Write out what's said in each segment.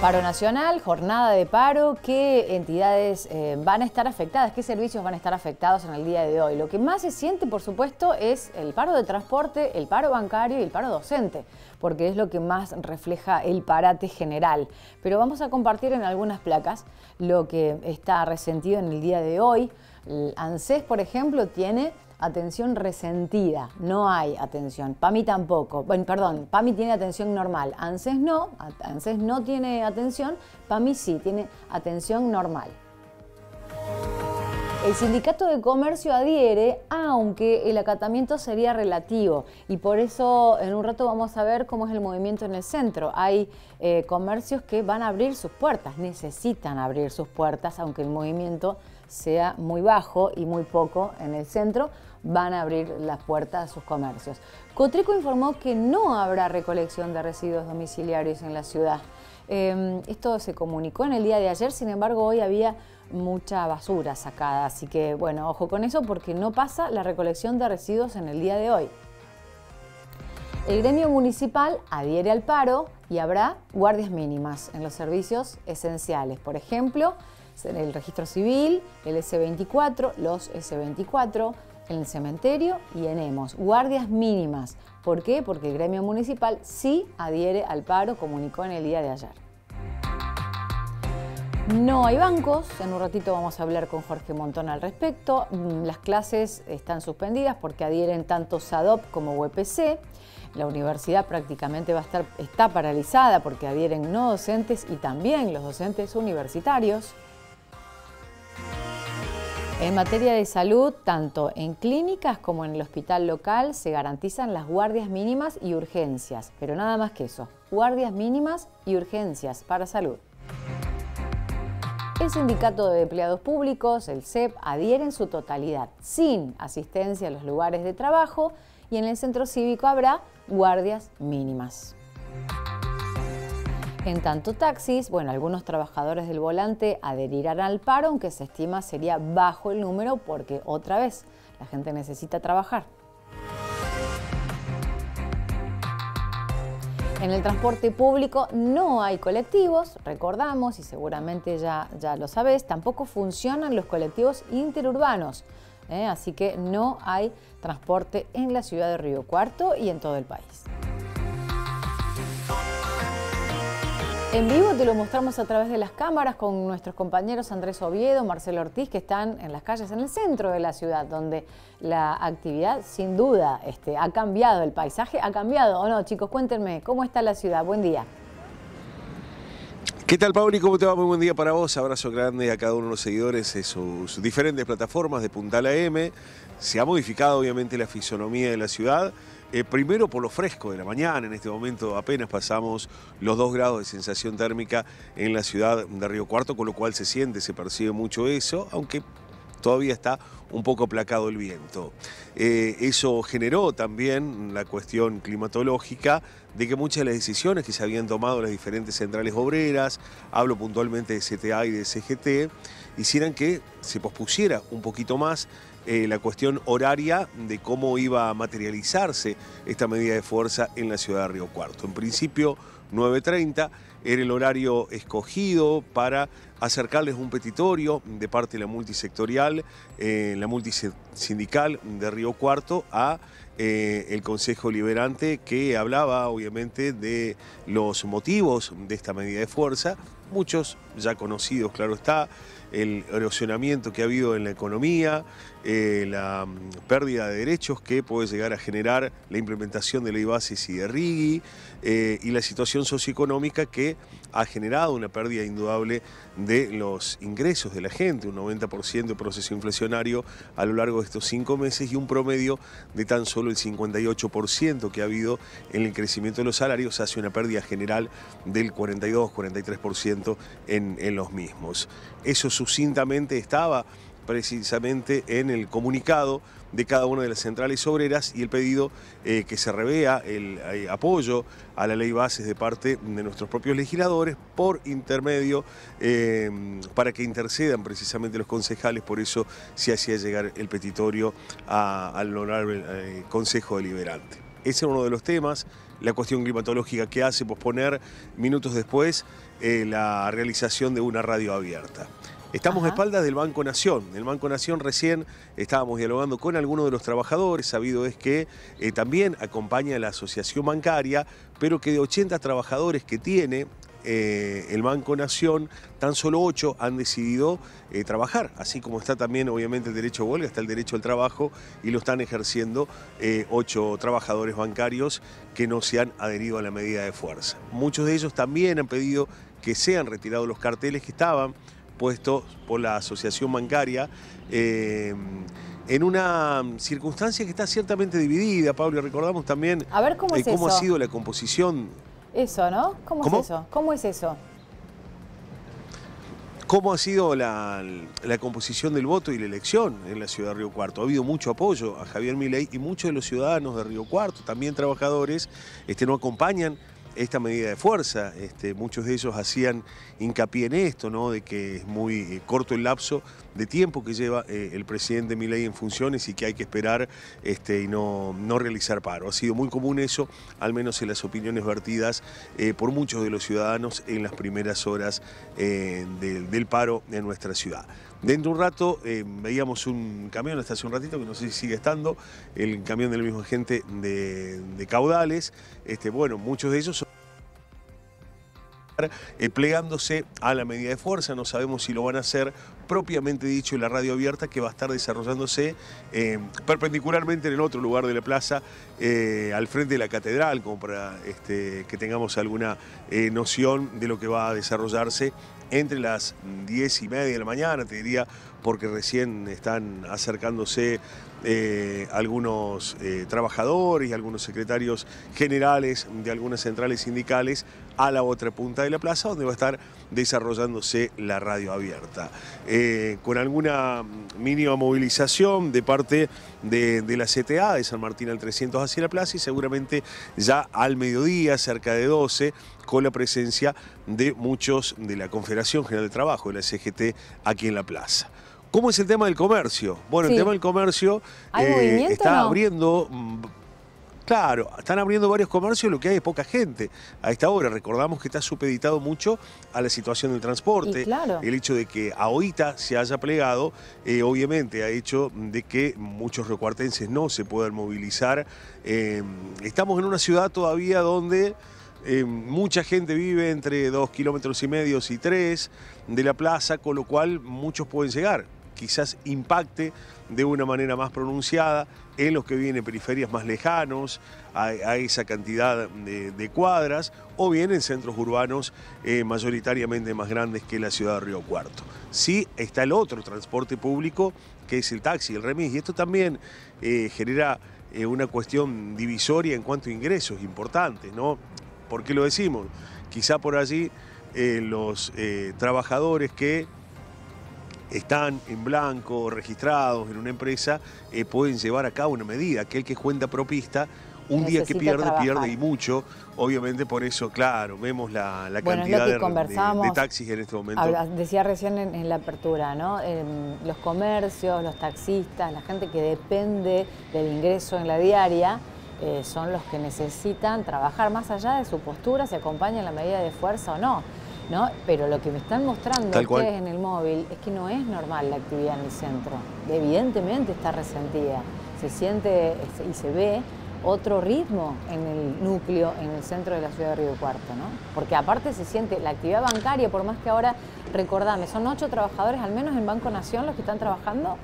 Paro nacional, jornada de paro, ¿qué entidades eh, van a estar afectadas? ¿Qué servicios van a estar afectados en el día de hoy? Lo que más se siente, por supuesto, es el paro de transporte, el paro bancario y el paro docente, porque es lo que más refleja el parate general. Pero vamos a compartir en algunas placas lo que está resentido en el día de hoy. ANSES, por ejemplo, tiene atención resentida, no hay atención. PAMI tampoco, bueno, perdón, PAMI tiene atención normal, ANSES no, ANSES no tiene atención, PAMI sí, tiene atención normal. El sindicato de comercio adhiere, aunque el acatamiento sería relativo. Y por eso en un rato vamos a ver cómo es el movimiento en el centro. Hay eh, comercios que van a abrir sus puertas, necesitan abrir sus puertas, aunque el movimiento sea muy bajo y muy poco en el centro, van a abrir las puertas a sus comercios. Cotrico informó que no habrá recolección de residuos domiciliarios en la ciudad. Em, esto se comunicó en el día de ayer, sin embargo hoy había mucha basura sacada, así que bueno, ojo con eso porque no pasa la recolección de residuos en el día de hoy. El gremio municipal adhiere al paro y habrá guardias mínimas en los servicios esenciales, por ejemplo, en el registro civil, el S24, los S24, en el cementerio y en EMOS. Guardias mínimas. ¿Por qué? Porque el gremio municipal sí adhiere al paro, comunicó en el día de ayer. No hay bancos, en un ratito vamos a hablar con Jorge Montón al respecto. Mm, las clases están suspendidas porque adhieren tanto SADOP como UPC. E La universidad prácticamente va a estar, está paralizada porque adhieren no docentes y también los docentes universitarios. En materia de salud, tanto en clínicas como en el hospital local se garantizan las guardias mínimas y urgencias, pero nada más que eso, guardias mínimas y urgencias para salud. El Sindicato de Empleados Públicos, el CEP, adhiere en su totalidad, sin asistencia a los lugares de trabajo y en el centro cívico habrá guardias mínimas. En tanto taxis, bueno, algunos trabajadores del volante adherirán al paro, aunque se estima sería bajo el número porque otra vez la gente necesita trabajar. En el transporte público no hay colectivos, recordamos, y seguramente ya, lo sabés, tampoco funcionan los colectivos interurbanos. ¿eh? Así que no hay transporte en la ciudad de Río Cuarto y en todo el país. En vivo te lo mostramos a través de las cámaras con nuestros compañeros Andrés Oviedo, Marcelo Ortiz, que están en las calles en el centro de la ciudad, donde la actividad sin duda este, ha cambiado, el paisaje ha cambiado. ¿O no, chicos? Cuéntenme, ¿cómo está la ciudad? Buen día. ¿Qué tal, Pauli? ¿Cómo te va? Muy buen día para vos. Abrazo grande a cada uno de los seguidores de sus diferentes plataformas de Puntal M. Se ha modificado, obviamente, la fisonomía de la ciudad. Eh, primero por lo fresco de la mañana, en este momento apenas pasamos los 2 grados de sensación térmica en la ciudad de Río Cuarto, con lo cual se siente, se percibe mucho eso, aunque todavía está un poco aplacado el viento. Eh, eso generó también la cuestión climatológica de que muchas de las decisiones que se habían tomado las diferentes centrales obreras, hablo puntualmente de CTA y de CGT, hicieran que se pospusiera un poquito más eh, la cuestión horaria de cómo iba a materializarse esta medida de fuerza en la ciudad de Río Cuarto. En principio, 9.30 era el horario escogido para acercarles un petitorio de parte de la multisectorial, eh, la multisindical de Río Cuarto a eh, el Consejo Liberante que hablaba obviamente de los motivos de esta medida de fuerza, muchos ya conocidos, claro está, el erosionamiento que ha habido en la economía, eh, la mm, pérdida de derechos que puede llegar a generar la implementación de ley bases y de RIGI y la situación socioeconómica que ha generado una pérdida indudable de los ingresos de la gente, un 90% de proceso inflacionario a lo largo de estos cinco meses y un promedio de tan solo el 58% que ha habido en el crecimiento de los salarios, hace una pérdida general del 42-43% en, en los mismos. Eso sucintamente estaba precisamente en el comunicado de cada una de las centrales obreras y el pedido eh, que se revea el eh, apoyo a la ley bases de parte de nuestros propios legisladores por intermedio eh, para que intercedan precisamente los concejales, por eso se hacía llegar el petitorio al honorable Consejo Deliberante. Ese es uno de los temas, la cuestión climatológica que hace posponer minutos después la realización de una radio abierta. Estamos a espaldas del Banco Nación. El Banco Nación recién estábamos dialogando con algunos de los trabajadores. Sabido es que eh, también acompaña a la asociación bancaria, pero que de 80 trabajadores que tiene eh, el Banco Nación, tan solo 8 han decidido eh, trabajar, así como está también obviamente el derecho a huelga, está el derecho al trabajo y lo están ejerciendo eh, ocho trabajadores bancarios que no se han adherido a la medida de fuerza. Muchos de ellos también han pedido que sean retirados los carteles que estaban puesto por la asociación bancaria. Eh, en una circunstancia que está ciertamente dividida, Pablo, recordamos también A ver, ¿cómo, eh, ha sido la composición. Eso, ¿no? ¿Cómo, es eso? ¿Cómo es eso? ¿Cómo ha sido la, composición del voto y la elección en la ciudad de Río Cuarto? Ha habido mucho apoyo a Javier Milei y muchos de los ciudadanos de Río Cuarto, también trabajadores, este, no acompañan esta medida de fuerza. Este, muchos de ellos hacían hincapié en esto, de que es muy eh, corto el lapso de tiempo que lleva eh, el presidente Milei en funciones y que hay que esperar este, y no, realizar paro. Ha sido muy común eso, al menos en las opiniones vertidas eh, por muchos de los ciudadanos en las primeras horas del, del paro en nuestra ciudad. Dentro de un rato eh, veíamos un camión hasta hace un ratito, que no sé si sigue estando, el camión del mismo agente de, caudales. Este, bueno, muchos de ellos son eh, plegándose a la medida de fuerza, no sabemos si lo van a hacer propiamente dicho la radio abierta que va a estar desarrollándose eh, perpendicularmente en el otro lugar de la plaza, eh, al frente de la catedral, como para este, que tengamos alguna eh, noción de lo que va a desarrollarse entre las 10 y media de la mañana, te diría, porque recién están acercándose algunos trabajadores y algunos secretarios generales de algunas centrales sindicales a la otra punta de la plaza, donde va a estar desarrollándose la radio abierta. Eh, con alguna mínima movilización de parte de, la CTA de San Martín al 300 hacia la plaza y seguramente ya al mediodía, cerca de 12, con la presencia de muchos de la Confederación General de Trabajo, de la CGT, aquí en la plaza. ¿Cómo es el tema del comercio? Bueno, el tema del comercio eh, está abriendo mm, Claro, están abriendo varios comercios, lo que hay es poca gente. A esta hora recordamos que está supeditado mucho a la situación del transporte. Y El hecho de que ahorita se haya plegado, eh, obviamente ha hecho de que muchos recuartenses no se puedan movilizar. Em, estamos en una ciudad todavía donde... Em, mucha gente vive entre dos kilómetros y medio y tres de la plaza, con lo cual muchos pueden llegar quizás impacte de una manera más pronunciada en los que vienen periferias más lejanos, a, esa cantidad de, cuadras, o bien en centros urbanos eh, mayoritariamente más grandes que la ciudad de Río Cuarto. Sí está el otro transporte público, que es el taxi, el remis, y esto también eh, genera eh, una cuestión divisoria en cuanto a ingresos importantes, ¿no? ¿Por qué lo decimos? Quizá por allí los trabajadores que están en blanco, registrados en una empresa, eh, pueden llevar a cabo una medida. Aquel que cuenta propista, un día que pierde, pierde y mucho. Obviamente por eso, claro, vemos la, cantidad de, taxis en este momento. decía recién en, la apertura, ¿no? Em, los comercios, los taxistas, la gente que depende del ingreso en la diaria, eh, son los que necesitan trabajar más allá de su postura, se acompaña en la medida de fuerza o no. ¿no? Pero lo que me están mostrando ustedes en el móvil es que no es normal la actividad en el centro. Evidentemente está resentida. Se siente y se ve otro ritmo en el núcleo, en el centro de la ciudad de Río Cuarto, ¿no? Porque aparte se siente la actividad bancaria, por más que ahora, recordame, son ocho trabajadores al menos en Banco Nación los que están trabajando.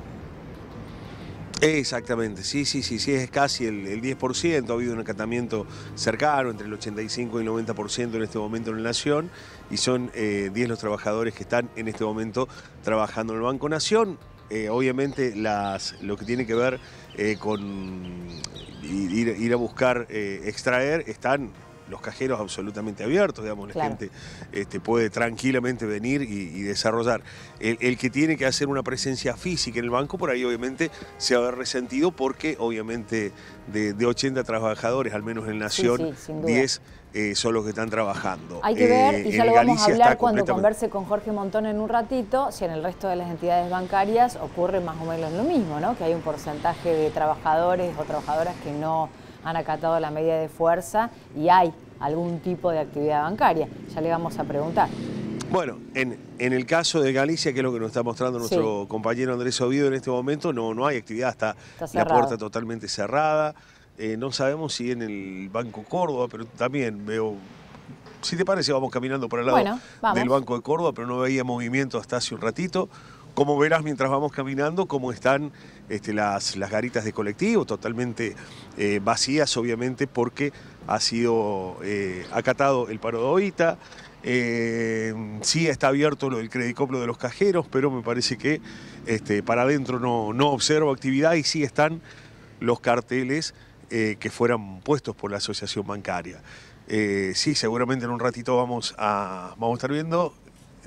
Exactamente, sí, sí, sí, sí, es casi el, 10%, ha habido un acatamiento cercano, entre el 85 y el 90% en este momento en la Nación, y son 10 eh, los trabajadores que están en este momento trabajando en el Banco Nación. Eh, obviamente las, lo que tiene que ver eh, con ir, a buscar extraer están los cajeros absolutamente abiertos, digamos, la gente este, puede tranquilamente venir y, desarrollar. El, que tiene que hacer una presencia física en el banco, por ahí obviamente se va a ver resentido porque obviamente de, 80 trabajadores, al menos en Nación, 10 eh, son los que están trabajando. Hay que ver, y eh, ya lo vamos a hablar cuando converse con Jorge Montón en un ratito, si en el resto de las entidades bancarias ocurre más o menos lo mismo, ¿no? Que hay un porcentaje de trabajadores o trabajadoras que no han acatado la medida de fuerza y hay algún tipo de actividad bancaria. Ya le vamos a preguntar. Bueno, en, el caso de Galicia, que es lo que nos está mostrando nuestro compañero Andrés Oviedo en este momento, no, no hay actividad, está, la puerta totalmente cerrada. Eh, no sabemos si en el Banco Córdoba, pero también veo... Si te parece, vamos caminando por el lado del Banco de Córdoba, pero no veía movimiento hasta hace un ratito. Como verás mientras vamos caminando, cómo están este, las, las garitas de colectivo, totalmente eh, vacías obviamente porque ha sido eh, acatado el paro de OITA. Eh, sí está abierto lo del credicoplo de los cajeros, pero me parece que este, para adentro no, no observo actividad y sí están los carteles que fueran puestos por la asociación bancaria. sí, seguramente en un ratito vamos a, vamos a estar viendo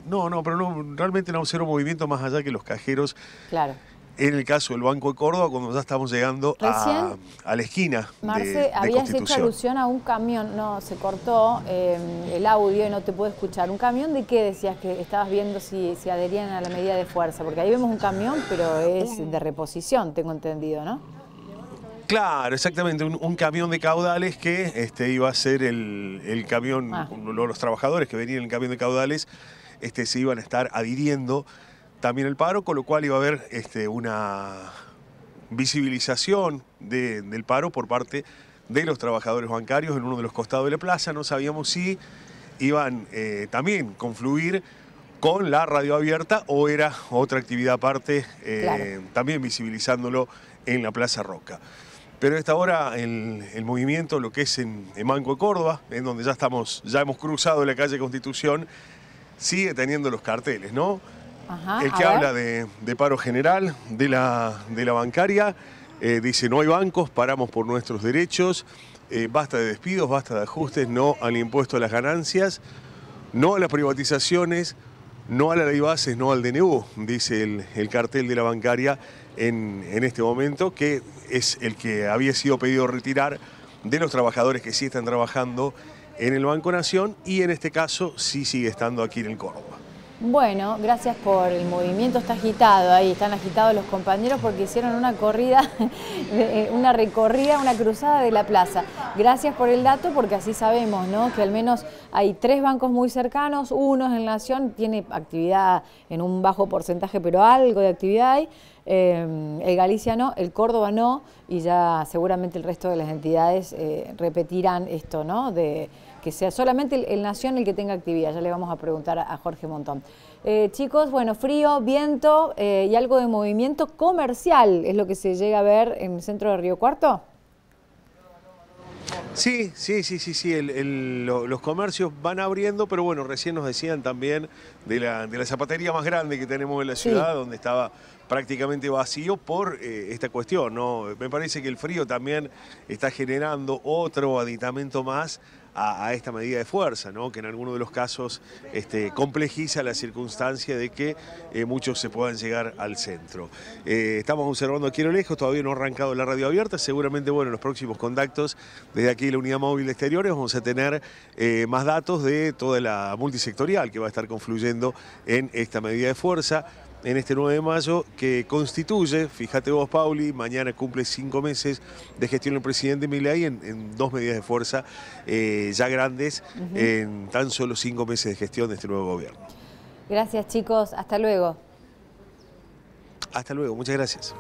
no, no, pero no, realmente no un movimiento más allá que los cajeros. Claro. En el caso del Banco de Córdoba, cuando ya estamos llegando a, la esquina. Marce, de, habías hecho alusión a un camión, no, se cortó em, el audio y no te puedo escuchar. ¿Un camión de qué decías que estabas viendo si, adherían a la medida de fuerza? Porque ahí vemos un camión, pero es de reposición, tengo entendido, ¿no? Claro, exactamente, un, camión de caudales que este, iba a ser el, camión, los, ah. los trabajadores que venían en el camión de caudales este, se iban a estar adhiriendo también el paro, con lo cual iba a haber este, una visibilización del paro por parte de los trabajadores bancarios en uno de los costados de la plaza. No sabíamos si iban eh, también confluir con la radio abierta o era otra actividad aparte, eh, también visibilizándolo en la Plaza Roca. Pero a esta hora el, el movimiento, lo que es en, en, Manco de Córdoba, en donde ya estamos, ya hemos cruzado la calle Constitución, sigue teniendo los carteles, ¿no? el que habla de, paro general, de la, bancaria, eh, dice no hay bancos, paramos por nuestros derechos, eh, basta de despidos, basta de ajustes, no al impuesto a las ganancias, no a las privatizaciones, no a la ley bases, no al DNU, dice el, cartel de la bancaria en, este momento, que es el que había sido pedido retirar de los trabajadores que sí están trabajando en el Banco Nación y en este caso sí sigue estando aquí en el Córdoba. Bueno, gracias por el movimiento, está agitado ahí, están agitados los compañeros porque hicieron una corrida, eh, una recorrida, una cruzada de la plaza. Gracias por el dato porque así sabemos, ¿no? Que al menos hay tres bancos muy cercanos, uno es el Nación, tiene actividad en un bajo porcentaje, pero algo de actividad hay, eh, el Galicia no, el Córdoba no, y ya seguramente el resto de las entidades eh, repetirán esto, ¿no? De, que sea solamente el, Nación el que tenga actividad. Ya le vamos a preguntar a, Jorge Montón. Eh, chicos, bueno, frío, viento eh, y algo de movimiento comercial es lo que se llega a ver en el centro de Río Cuarto. Sí, sí, sí, sí, sí. los comercios van abriendo, pero bueno, recién nos decían también de la, de la zapatería más grande que tenemos en la ciudad, donde estaba prácticamente vacío por eh, esta cuestión. ¿no? Me parece que el frío también está generando otro aditamento más a, esta medida de fuerza, ¿no? que en algunos de los casos este, complejiza la circunstancia de que eh, muchos se puedan llegar al centro. Eh, estamos observando aquí lo lejos, todavía no ha arrancado la radio abierta, seguramente bueno, en los próximos contactos desde aquí la unidad móvil de exteriores vamos a tener eh, más datos de toda la multisectorial que va a estar confluyendo en esta medida de fuerza en este 9 de mayo que constituye, fíjate vos Pauli, mañana cumple cinco meses de gestión el presidente Milei en, en dos medidas de fuerza eh, ya grandes en tan solo cinco meses de gestión de este nuevo gobierno. Gracias chicos, hasta luego. Hasta luego, muchas gracias.